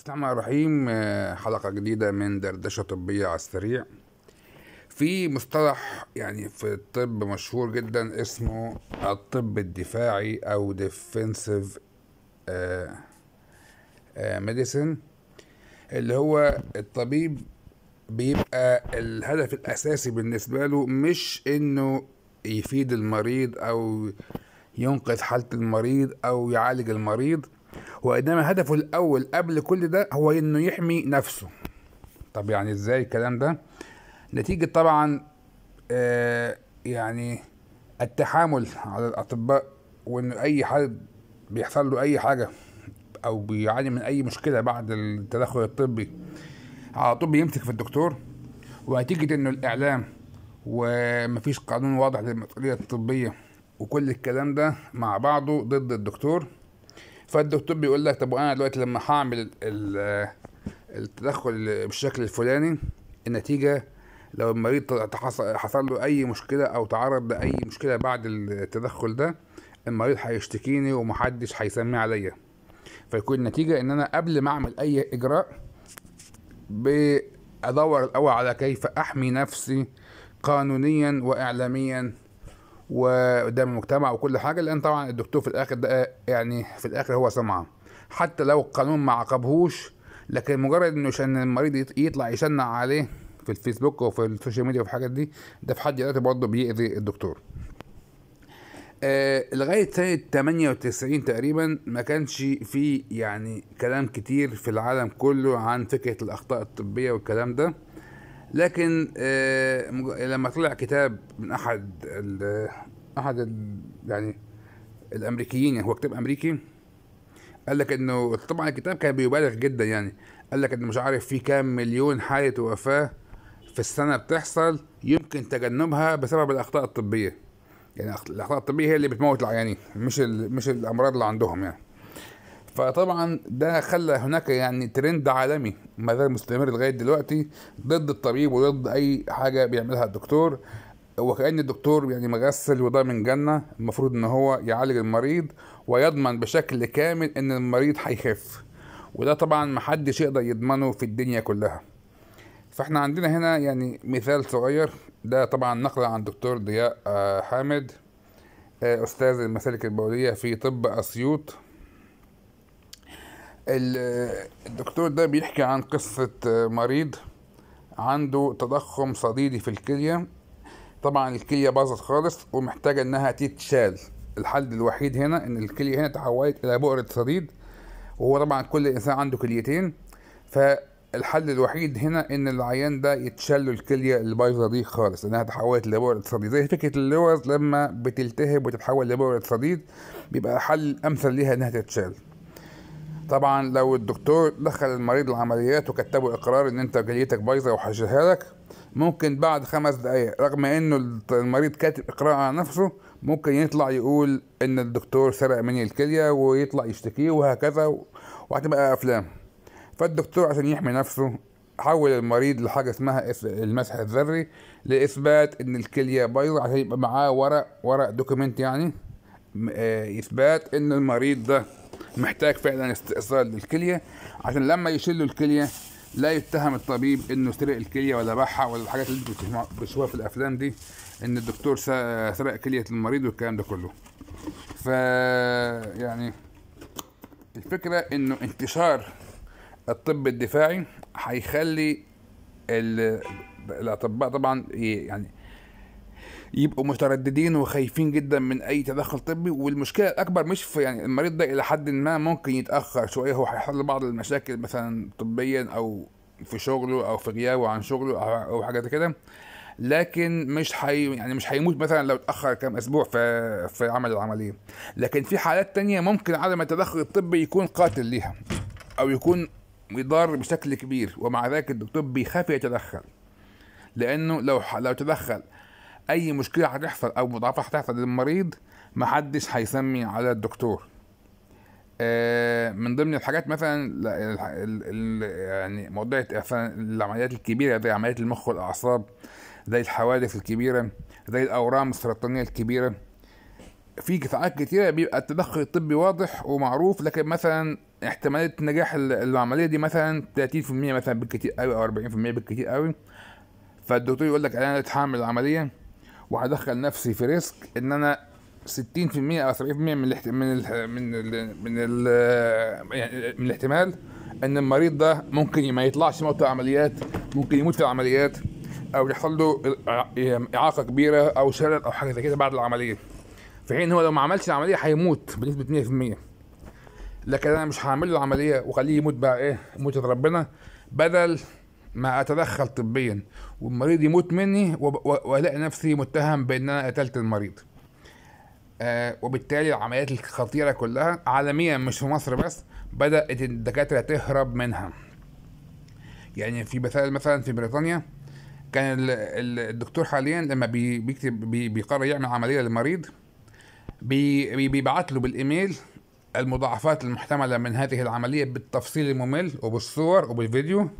بسم الله الرحمن الرحيم آه، حلقة جديدة من دردشة طبية على السريع في مصطلح يعني في الطب مشهور جدا اسمه الطب الدفاعي أو ديفنسيف ميديسن آه، آه، اللي هو الطبيب بيبقى الهدف الأساسي بالنسبة له مش إنه يفيد المريض أو ينقذ حالة المريض أو يعالج المريض وإنما هدفه الأول قبل كل ده هو إنه يحمي نفسه طب يعني إزاي الكلام ده نتيجة طبعا آه يعني التحامل على الأطباء وإن أي حد بيحصل له أي حاجة أو بيعاني من أي مشكلة بعد التدخل الطبي على طول بيمسك في الدكتور ونتيجة إنه الإعلام ومفيش قانون واضح للمسؤولية الطبية وكل الكلام ده مع بعضه ضد الدكتور فالدكتور بيقول لك طب وانا دلوقتي لما هعمل التدخل بالشكل الفلاني النتيجه لو المريض حصل له اي مشكله او تعرض لاي مشكله بعد التدخل ده المريض هيشتكيني ومحدش هيسمي عليا فيكون النتيجه ان انا قبل ما اعمل اي اجراء بدور الاول على كيف احمي نفسي قانونيا واعلاميا وقدام المجتمع وكل حاجه لان طبعا الدكتور في الاخر ده يعني في الاخر هو سمعه حتى لو القانون ما عاقبهوش لكن مجرد انه عشان المريض يطلع يشنع عليه في الفيسبوك وفي السوشيال ميديا وفي الحاجات دي ده في حد ذاته برضه بيأذي الدكتور آه لغاية سنة 98 تقريبا ما كانش في يعني كلام كتير في العالم كله عن فكرة الأخطاء الطبية والكلام ده لكن آه، لما طلع كتاب من احد الـ احد الـ يعني الامريكيين يعني هو كتاب امريكي قال لك انه طبعا الكتاب كان بيبالغ جدا يعني قال لك انه مش عارف في كام مليون حاله وفاه في السنه بتحصل يمكن تجنبها بسبب الاخطاء الطبيه يعني الاخطاء الطبيه هي اللي بتموت العيانين مش مش الامراض اللي عندهم يعني فطبعا ده خلى هناك يعني ترند عالمي ما زال مستمر لغايه دلوقتي ضد الطبيب وضد اي حاجه بيعملها الدكتور وكأن الدكتور يعني مغسل وده من جنة المفروض ان هو يعالج المريض ويضمن بشكل كامل ان المريض هيخف وده طبعا محدش يقدر يضمنه في الدنيا كلها فاحنا عندنا هنا يعني مثال صغير ده طبعا نقل عن دكتور ضياء آه، حامد آه، استاذ المسالك البولية في طب اسيوط الدكتور ده بيحكي عن قصة آه، مريض عنده تضخم صديدي في الكلية طبعا الكلية باظت خالص ومحتاجة انها تتشال الحل الوحيد هنا ان الكلية هنا تحولت الى بؤرة صديد وهو طبعا كل انسان عنده كليتين فالحل الوحيد هنا ان العيان ده يتشال له الكلية اللي بايظة دي خالص انها تحولت لبؤرة صديد زي فكرة اللوز لما بتلتهب وتتحول لبؤرة صديد بيبقى حل امثل ليها انها تتشال طبعا لو الدكتور دخل المريض العمليات وكتبوا اقرار ان انت جليتك بايظه وهشيلها لك ممكن بعد خمس دقائق رغم انه المريض كاتب اقرار على نفسه ممكن يطلع يقول ان الدكتور سرق مني الكليه ويطلع يشتكيه وهكذا وهتبقى افلام فالدكتور عشان يحمي نفسه حول المريض لحاجه اسمها المسح الذري لاثبات ان الكليه بايظه عشان يبقى معاه ورق ورق دوكيمنت يعني آه، اثبات ان المريض ده محتاج فعلا استئصال للكليه عشان لما يشلوا الكليه لا يتهم الطبيب انه سرق الكليه ولا باعها ولا الحاجات اللي انتوا بتشوفوها في الافلام دي ان الدكتور سرق كليه المريض والكلام ده كله ف يعني الفكره انه انتشار الطب الدفاعي هيخلي الاطباء طبعا يعني يبقوا مترددين وخايفين جدا من اي تدخل طبي والمشكله الاكبر مش في يعني المريض ده الى حد ما ممكن يتاخر شويه هو هيحصل له بعض المشاكل مثلا طبيا او في شغله او في غيابه عن شغله او حاجات كده لكن مش حي يعني مش هيموت مثلا لو اتاخر كام اسبوع في في عمل العمليه لكن في حالات تانية ممكن عدم التدخل الطبي يكون قاتل ليها او يكون يضار بشكل كبير ومع ذلك الدكتور بيخاف يتدخل لانه لو لو تدخل اي مشكله هتحصل او مضاعفه هتحصل للمريض محدش هيسمي على الدكتور آه، من ضمن الحاجات مثلا يعني موضوع مثلا العمليات الكبيره زي عمليات المخ والاعصاب زي الحوادث الكبيره زي الاورام السرطانيه الكبيره في ساعات كتيرة بيبقى التدخل الطبي واضح ومعروف لكن مثلا احتمالية نجاح العملية دي مثلا 30% مثلا بالكتير قوي أو 40% بالكتير قوي فالدكتور يقول لك أنا هتحمل العملية وهدخل نفسي في ريسك ان انا 60% او 70% من الاحت... من من من يعني من الاحتمال ان المريض ده ممكن ما يطلعش موت عمليات ممكن يموت في العمليات او يحصل له اعاقه كبيره او شلل او حاجه زي كده بعد العمليه في حين هو لو ما عملش العمليه هيموت بنسبه 100% لكن انا مش هعمل له العمليه واخليه يموت بقى ايه موت ربنا بدل ما اتدخل طبيا والمريض يموت مني والاقي نفسي متهم بان انا قتلت المريض آه، وبالتالي العمليات الخطيره كلها عالميا مش في مصر بس بدات الدكاتره تهرب منها يعني في مثال مثلا في بريطانيا كان الدكتور حاليا لما بيكتب بيقرر يعمل عمليه للمريض بيبعت له بالايميل المضاعفات المحتمله من هذه العمليه بالتفصيل الممل وبالصور وبالفيديو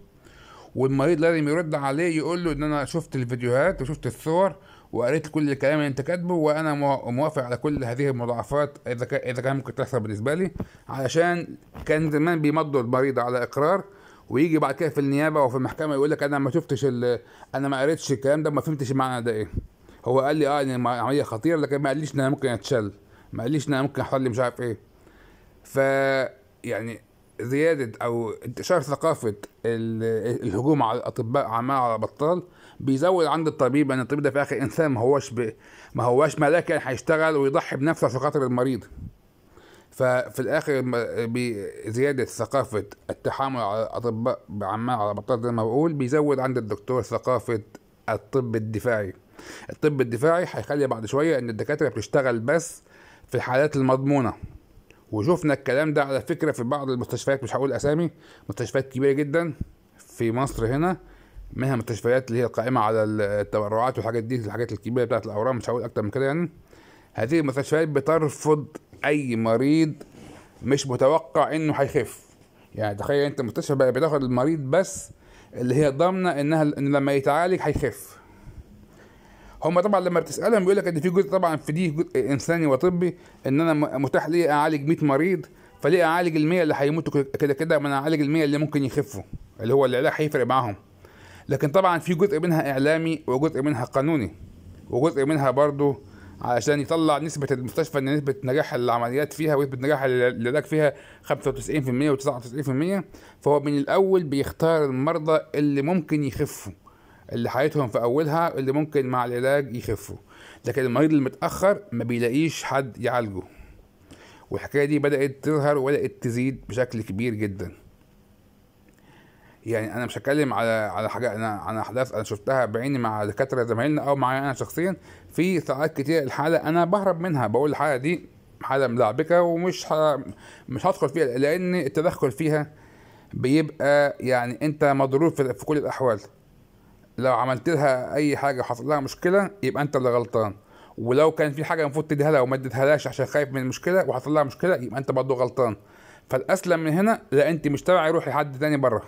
والمريض لازم يرد عليه يقول له ان انا شفت الفيديوهات وشفت الصور وقريت كل الكلام اللي انت كاتبه وانا موافق على كل هذه المضاعفات اذا اذا كان ممكن تحصل بالنسبه لي علشان كان زمان بيمضوا المريض على اقرار ويجي بعد كده في النيابه وفي المحكمه يقول لك انا ما شفتش انا ما قريتش الكلام ده ما فهمتش معنى ده ايه هو قال لي اه ان العمليه خطيره لكن ما قاليش انها ممكن اتشل ما قاليش انها ممكن يحصل لي مش عارف ايه ف يعني زياده او انتشار ثقافه الهجوم على الاطباء عمال على بطال بيزود عند الطبيب ان الطبيب ده في اخر انسان ما هوش ب... ما هوش ملاك هيشتغل ويضحي بنفسه عشان خاطر المريض ففي الاخر بزياده ثقافه التحامل على الاطباء عمال على بطال زي ما بقول بيزود عند الدكتور ثقافه الطب الدفاعي الطب الدفاعي هيخلي بعد شويه ان الدكاتره بتشتغل بس في الحالات المضمونه وشفنا الكلام ده على فكره في بعض المستشفيات مش هقول اسامي مستشفيات كبيره جدا في مصر هنا منها مستشفيات اللي هي القائمه على التبرعات والحاجات دي الحاجات الكبيره بتاعت الاورام مش هقول اكتر من كده يعني هذه المستشفيات بترفض اي مريض مش متوقع انه هيخف يعني تخيل انت المستشفى بتاخد المريض بس اللي هي ضامنه انها ان لما يتعالج هيخف هم طبعا لما بتسالهم بيقول لك ان في جزء طبعا في دي جزء انساني وطبي ان انا متاح لي اعالج 100 مريض فليه اعالج ال 100 اللي هيموتوا كده كده ما انا اعالج ال 100 اللي ممكن يخفوا اللي هو العلاج هيفرق معاهم لكن طبعا في جزء منها اعلامي وجزء منها قانوني وجزء منها برضو علشان يطلع نسبة المستشفى ان نسبة نجاح العمليات فيها ونسبة نجاح العلاج فيها 95% و99% فهو من الاول بيختار المرضى اللي ممكن يخفوا اللي حياتهم في اولها اللي ممكن مع العلاج يخفوا لكن المريض المتاخر ما بيلاقيش حد يعالجه والحكايه دي بدات تظهر وبدات تزيد بشكل كبير جدا يعني انا مش هتكلم على على حاجه انا عن احداث انا شفتها بعيني مع دكاتره زمايلنا او معايا انا شخصيا في ساعات كتير الحاله انا بهرب منها بقول الحاله دي حاله ملعبكه ومش مش هدخل فيها لان التدخل فيها بيبقى يعني انت مضروب في كل الاحوال لو عملت لها اي حاجه حصل لها مشكله يبقى انت اللي غلطان ولو كان في حاجه المفروض تديها لها وما اديتهالاش عشان خايف من المشكله وحصل لها مشكله يبقى انت برضه غلطان فالاسلم من هنا لا انت مش تبعي روحي لحد تاني بره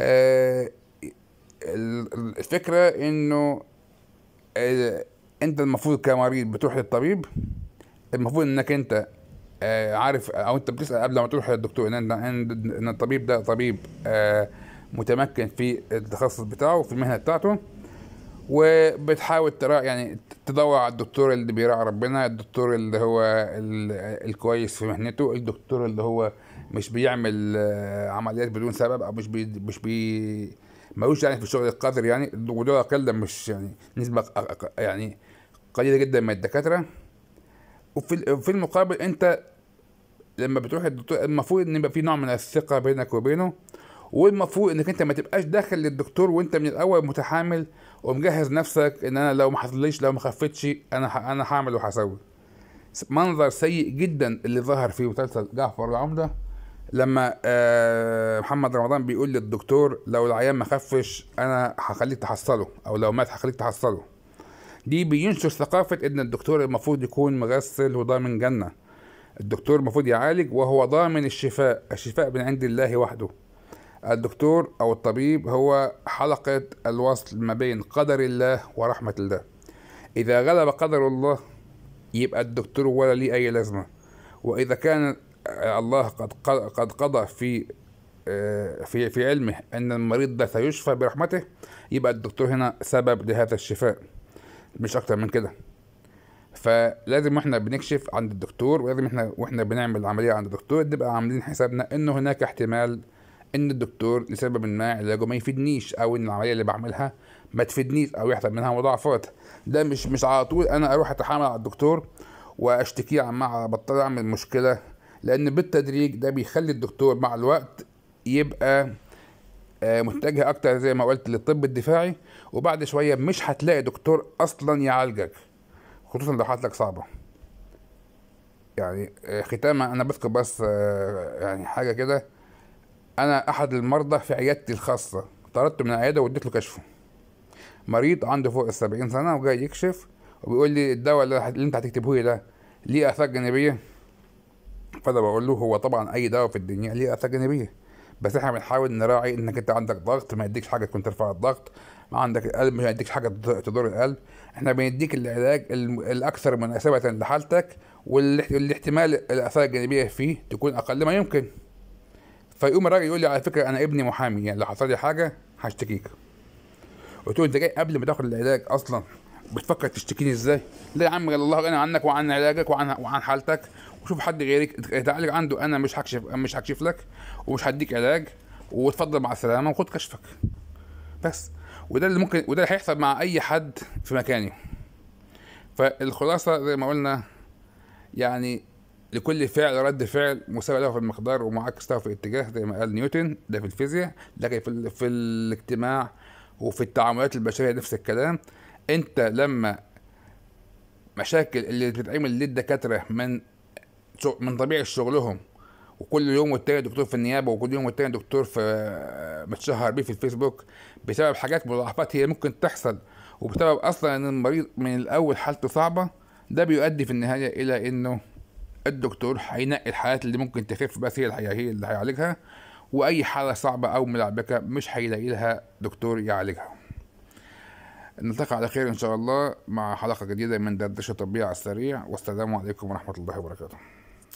آه، الفكره انه آه، انت المفروض كمريض بتروح للطبيب المفروض انك انت آه، عارف او انت بتسال قبل ما تروح للدكتور ان, إن الطبيب ده طبيب آه متمكن في التخصص بتاعه في المهنه بتاعته وبتحاول ترى يعني تدور على الدكتور اللي بيراعي ربنا الدكتور اللي هو الكويس في مهنته الدكتور اللي هو مش بيعمل آه، عمليات بدون سبب او مش بي مش بي ملوش يعني في الشغل القذر يعني ودول اقل مش يعني نسبه يعني قليله جدا من الدكاتره وفي في المقابل انت لما بتروح الدكتور المفروض ان يبقى في نوع من الثقه بينك وبينه والمفروض انك انت ما تبقاش داخل للدكتور وانت من الاول متحامل ومجهز نفسك ان انا لو ما حصلليش لو ما خفتش انا انا هعمل وهسوي منظر سيء جدا اللي ظهر في مسلسل جعفر العمده لما آه محمد رمضان بيقول للدكتور لو العيان ما خفش انا هخليك تحصله او لو مات هخليك تحصله دي بينشر ثقافة ان الدكتور المفروض يكون مغسل وضامن جنة الدكتور المفروض يعالج وهو ضامن الشفاء الشفاء من عند الله وحده الدكتور أو الطبيب هو حلقة الوصل ما بين قدر الله ورحمة الله إذا غلب قدر الله يبقى الدكتور ولا ليه أي لازمة وإذا كان الله قد قد قضى في آه، في في علمه ان المريض ده سيشفى برحمته يبقى الدكتور هنا سبب لهذا الشفاء مش اكتر من كده فلازم واحنا بنكشف عند الدكتور ولازم احنا واحنا بنعمل العمليه عند الدكتور نبقى عاملين حسابنا انه هناك احتمال ان الدكتور لسبب ما علاجه ما يفيدنيش او ان العمليه اللي بعملها ما تفيدنيش او يحصل منها مضاعفات ده مش مش على طول انا اروح اتحامل على الدكتور واشتكيه عما بطل اعمل مشكله لان بالتدريج ده بيخلي الدكتور مع الوقت يبقى آه، متجه اكتر زي ما قلت للطب الدفاعي وبعد شويه مش هتلاقي دكتور اصلا يعالجك خصوصا لو حالتك صعبه يعني آه، ختاما انا بذكر بس آه، يعني حاجه كده انا احد المرضى في عيادتي الخاصه طردته من العياده واديت له كشفه مريض عنده فوق ال 70 سنه وجاي يكشف وبيقول لي الدواء اللي انت هتكتبه لي ده ليه اثار جانبيه فانا بقول له هو طبعا اي دواء في الدنيا ليه اثار جانبيه بس احنا بنحاول نراعي انك انت عندك ضغط ما يديكش حاجه تكون ترفع الضغط ما عندك القلب ما يديكش حاجه تضر القلب احنا بنديك العلاج الاكثر مناسبه لحالتك والاحتمال الاثار الجانبيه فيه تكون اقل ما يمكن فيقوم الراجل يقول لي على فكره انا ابني محامي يعني لو حصل لي حاجه هشتكيك قلت له انت جاي قبل ما تاخد العلاج اصلا بتفكر تشتكيني ازاي؟ لا يا عم الله غني عنك وعن علاجك وعن وعن حالتك وشوف حد غيرك اتعالج عنده انا مش هكشف مش هكشف لك ومش هديك علاج وتفضل مع السلامه وخد كشفك بس وده اللي ممكن وده اللي هيحصل مع اي حد في مكاني فالخلاصه زي ما قلنا يعني لكل فعل رد فعل مساوي له في المقدار ومعاكس له في الاتجاه زي ما قال نيوتن ده في الفيزياء لكن في, ال... في الاجتماع وفي التعاملات البشريه نفس الكلام انت لما مشاكل اللي بتتعمل للدكاتره من من طبيعه شغلهم وكل يوم والتاني دكتور في النيابه وكل يوم والتاني دكتور في متشهر بيه في الفيسبوك بسبب حاجات ملاحظات هي ممكن تحصل وبسبب اصلا ان المريض من الاول حالته صعبه ده بيؤدي في النهايه الى انه الدكتور هينقي الحالات اللي ممكن تخف بس هي هي اللي هيعالجها واي حاله صعبه او ملعبكه مش هيلاقي لها دكتور يعالجها نلتقي على خير ان شاء الله مع حلقه جديده من دردشه الطبيعه السريع والسلام عليكم ورحمه الله وبركاته